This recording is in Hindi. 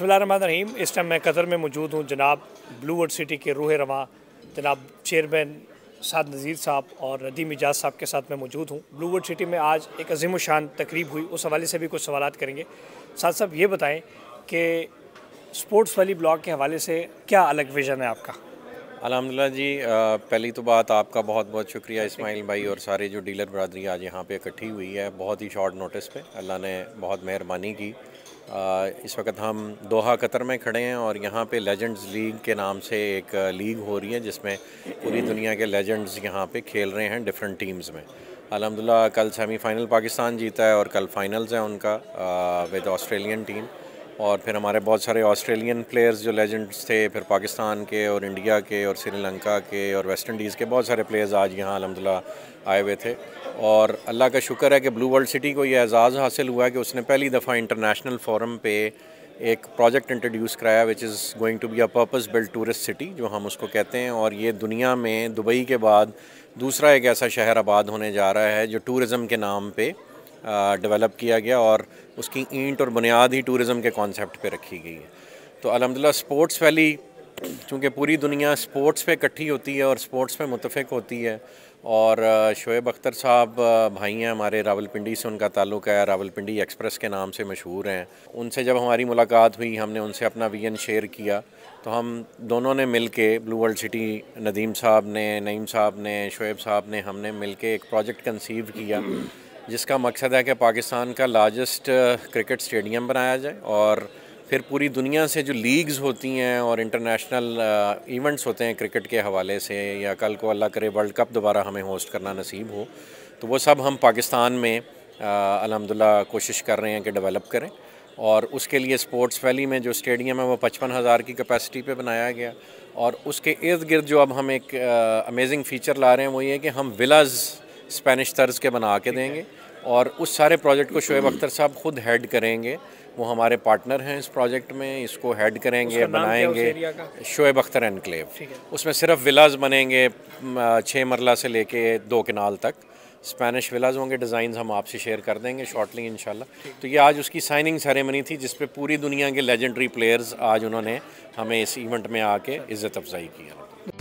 रहीम इस टाइम मैं कतर में मौजूद हूँ जनाब ब्लू वर्ड सिटी के रूह रवा जनाब चेयरमैन साद नज़ीर साहब और नदीम एजाज साहब के साथ मैं मौजूद हूँ ब्लू वर्ड सिटी में आज एक अजीम शान तकरीब हुई उस हवाले से भी कुछ सवाल करेंगे साथ साहब ये बताएँ कि स्पोर्ट्स वाली ब्लॉग के हवाले से क्या अलग विजन है आपका अलहमदिल्ला जी पहली तो बात आपका बहुत बहुत शुक्रिया इस्माइल भाई और सारे जो डीलर बरदरी आज यहाँ पे इकट्ठी हुई है बहुत ही शॉर्ट नोटिस पे अल्लाह ने बहुत मेहरबानी की इस वक्त हम दोहा कतर में खड़े हैं और यहाँ पे लेजेंड्स लीग के नाम से एक लीग हो रही है जिसमें पूरी दुनिया के लेजेंड्स यहाँ पे खेल रहे हैं डिफरेंट टीम्स में अलहमदिल्ला कल सेमीफाइनल पाकिस्तान जीता है और कल फाइनल्स हैं उनका विद ऑस्ट्रेलियन टीम और फिर हमारे बहुत सारे ऑस्ट्रेलियन प्लेयर्स जो लेजेंड्स थे फिर पाकिस्तान के और इंडिया के और श्रीलंका के और वेस्ट इंडीज़ के बहुत सारे प्लेयर्स आज यहाँ अलहमदिल्ला आए हुए थे और अल्लाह का शुक्र है कि ब्लू वर्ल्ड सिटी को ये एजाज़ हासिल हुआ है कि उसने पहली दफ़ा इंटरनेशनल फोरम पे एक प्रोजेक्ट इंट्रोड्यूस कराया which is going to be a purpose build tourist city जो हम उसको कहते हैं और ये दुनिया में दुबई के बाद दूसरा एक ऐसा शहर आबाद होने जा रहा है जो टूरिज़म के नाम पर डेवलप किया गया और उसकी ईंट और बुनियाद ही टूरिज़म के कॉन्सेप्ट पे रखी गई है तो अलहमदिल्ला स्पोर्ट्स वैली चूँकि पूरी दुनिया स्पोर्ट्स पे इकट्ठी होती है और स्पोर्ट्स पे मुतफिक होती है और शोएब अख्तर साहब भाई हैं हमारे रावलपिंडी से उनका ताल्लुक है रावलपिंडी एक्सप्रेस के नाम से मशहूर हैं उनसे जब हमारी मुलाकात हुई हमने उनसे अपना विजन शेयर किया तो हम दोनों ने मिल के ब्लू वर्ल्ड सिटी नदीम साहब ने नईम साहब ने शोएब साहब ने हमने मिल के एक प्रोजेक्ट कंसीव किया जिसका मकसद है कि पाकिस्तान का लार्जेस्ट क्रिकेट स्टेडियम बनाया जाए और फिर पूरी दुनिया से जो लीग्स होती हैं और इंटरनेशनल इवेंट्स uh, होते हैं क्रिकेट के हवाले से या कल को अल्लाह करे वर्ल्ड कप दोबारा हमें होस्ट करना नसीब हो तो वो सब हम पाकिस्तान में uh, अलहमदिल्ला कोशिश कर रहे हैं कि डेवलप करें और उसके लिए स्पोर्ट्स वैली में जो स्टेडियम है वो पचपन हज़ार की कैपेसिटी पे बनाया गया और उसके इर्द गिर्द जो अब हम एक अमेजिंग uh, फ़ीचर ला रहे हैं वो ये है कि हम विलाज़ स्पेनिश तर्ज के बना के देंगे और उस सारे प्रोजेक्ट को शोएब अख्तर साहब खुद हेड करेंगे वो हमारे पार्टनर हैं इस प्रोजेक्ट में इसको हेड करेंगे बनाएंगे शोएब अख्तर एनक्लेव उसमें सिर्फ विलाज बनेंगे छः मरला से लेके दो किनाल तक स्पेनिश विलाज होंगे डिज़ाइन हम आपसे शेयर कर देंगे शॉर्टली इन तो ये आज उसकी साइनिंग सेरेमनी थी जिसपे पूरी दुनिया के लेजेंडरी प्लेयर्स आज उन्होंने हमें इस इवेंट में आके इज़्ज़त अफजाई किया